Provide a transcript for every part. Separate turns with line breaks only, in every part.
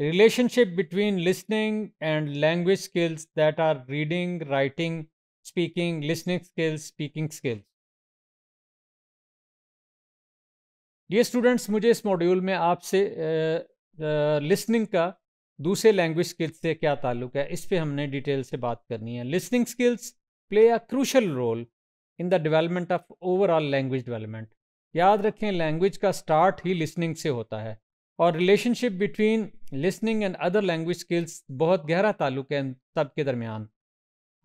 relationship between listening and language skills that are reading, writing, speaking, listening skills, speaking skills. ये students मुझे इस module में आपसे listening का दूसरे लैंग्वेज स्किल्स से क्या ताल्लुक है इस पर हमने डिटेल से बात करनी है listening skills play a crucial role in the development of overall language development याद रखें लैंग्वेज का स्टार्ट ही लिसनिंग से होता है और relationship between listening and other language skills बहुत गहरा ताल्लुक है सब के दरमियान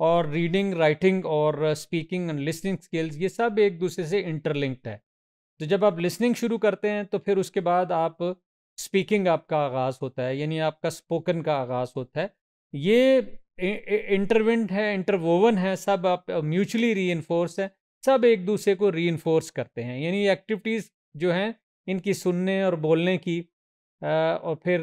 और रीडिंग राइटिंग और स्पीकिंग एंड लिसनिंग स्किल्स ये सब एक दूसरे से इंटरलिंक्ड है तो जब आप लिसनिंग शुरू करते हैं तो फिर उसके बाद आप स्पीकिंग आपका आगाज़ होता है यानी आपका स्पोकन का आगाज़ होता है ये इंटरविंट है इंटरवोवन है सब आप म्यूचुअली री है सब एक दूसरे को री करते हैं यानी एक्टिविटीज़ जो हैं इनकी सुनने और बोलने की और फिर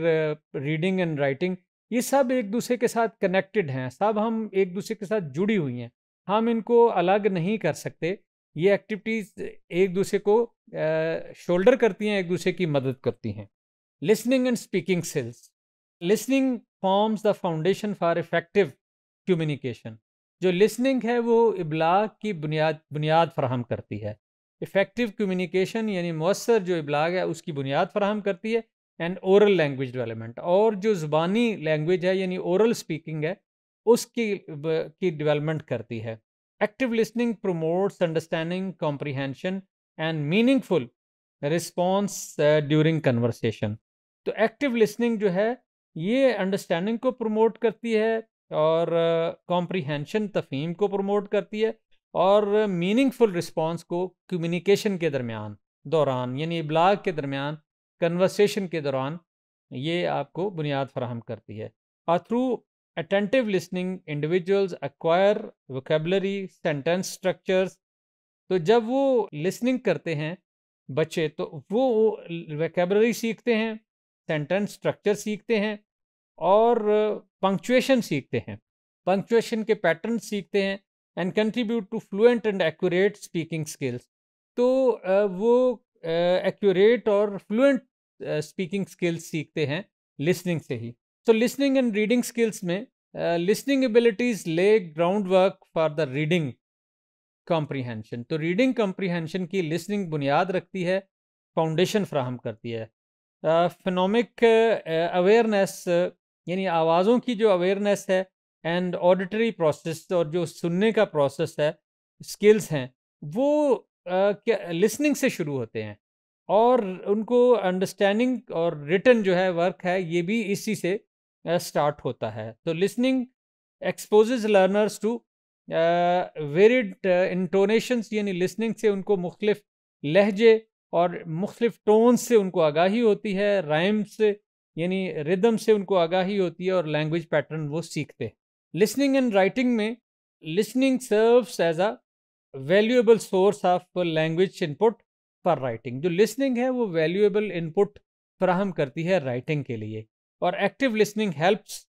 रीडिंग एंड राइटिंग ये सब एक दूसरे के साथ कनेक्टेड हैं सब हम एक दूसरे के साथ जुड़ी हुई हैं हम इनको अलग नहीं कर सकते ये एक्टिविटीज़ एक दूसरे को शोल्डर करती हैं एक दूसरे की मदद करती हैं listening and speaking skills listening forms the foundation for effective communication जो लिसनिंग है वो इबलाग की बुनियाद बुनियाद फराहम करती है इफ़ेक्टिव कम्युनिकेशन यानी मौसर जो इबलाग है उसकी बुनियाद फराहम करती है एंड ओरल लैंग्वेज डेवलपमेंट और जो ज़ुबानी लैंग्वेज है यानी ओरल स्पीकिंग है उसकी की डेवलपमेंट करती है active listening promotes understanding comprehension and meaningful response during conversation तो एक्टिव लिसनिंग जो है ये अंडरस्टैंडिंग को प्रमोट करती है और कॉम्प्रीहेंशन uh, को प्रमोट करती है और मीनिंगफुल रिस्पॉन्स को कम्युनिकेशन के दरमियान दौरान यानी इबलाग के दरमियान कन्वर्सेशन के दौरान ये आपको बुनियाद फराहम करती है और through attentive listening individuals acquire vocabulary sentence structures तो जब वो लिसनिंग करते हैं बच्चे तो वो वोकेबलरी सीखते हैं सेंटेंस स्ट्रक्चर सीखते हैं और पंक्चुएशन सीखते हैं पंक्चुएशन के पैटर्न सीखते हैं and contribute to fluent and accurate speaking skills तो वो एक्यूरेट और फ्लुएंट स्पीकिंग स्किल्स सीखते हैं लिसनिंग से ही तो लिसनिंग एंड रीडिंग स्किल्स में listening abilities lay ground work for the reading comprehension तो रीडिंग कॉम्प्रीहेंशन की लिसनिंग बुनियाद रखती है फाउंडेशन फ्राहम करती है फिनोमिक अवेयरनेस यानी आवाज़ों की जो अवेयरनेस है एंड ऑडिटरी प्रोसेस और जो सुनने का प्रोसेस है स्किल्स हैं वो uh, क्या लिसनिंग से शुरू होते हैं और उनको अंडरस्टैंडिंग और रिटर्न जो है वर्क है ये भी इसी से स्टार्ट होता है तो listening exposes learners to varied intonations यानी लिसनिंग से उनको मुख्तफ लहजे और मुख्तफ टोन्स से उनको आगाही होती है राइम से यानी रिदम से उनको आगाही होती है और लैंग्वेज पैटर्न वो सीखते हैं लिसनिंग एंड राइटिंग में listening serves as a valuable source of language input for writing जो लिसनिंग है वो वैल्यूएबल इनपुट फ्राहम करती है राइटिंग के लिए और active listening helps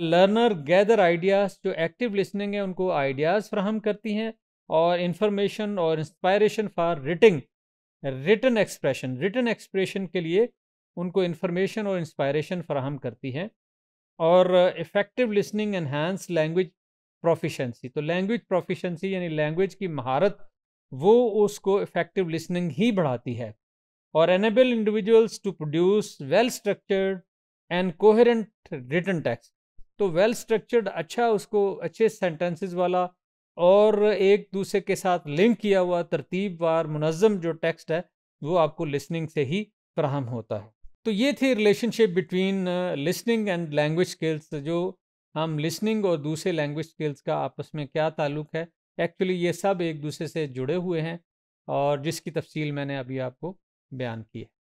learner gather ideas जो एक्टिव लिसनिंग है उनको आइडियाज़ फ्राहम करती हैं और इन्फॉर्मेशन और inspiration for writing written expression written expression के लिए उनको इंफॉर्मेशन और इंस्पायरेशन फ्राहम करती हैं और effective listening enhance language proficiency तो लैंग्वेज प्रोफिशेंसी यानी लैंग्वेज की महारत वो उसको इफेक्टिव लिसनिंग ही बढ़ाती है और enable individuals to produce well structured and coherent written texts तो वेल well स्ट्रक्चर्ड अच्छा उसको अच्छे सेंटेंसेस वाला और एक दूसरे के साथ लिंक किया हुआ तरतीब वार मुनज़म जो टेक्स्ट है वो आपको लिसनिंग से ही फ्राहम होता है तो ये थी relationship between listening and language skills जो हम लिसनिंग और दूसरे लैंग्वेज स्किल्स का आपस में क्या ताल्लुक है एक्चुअली ये सब एक दूसरे से जुड़े हुए हैं और जिसकी तफसील मैंने अभी आपको बयान की है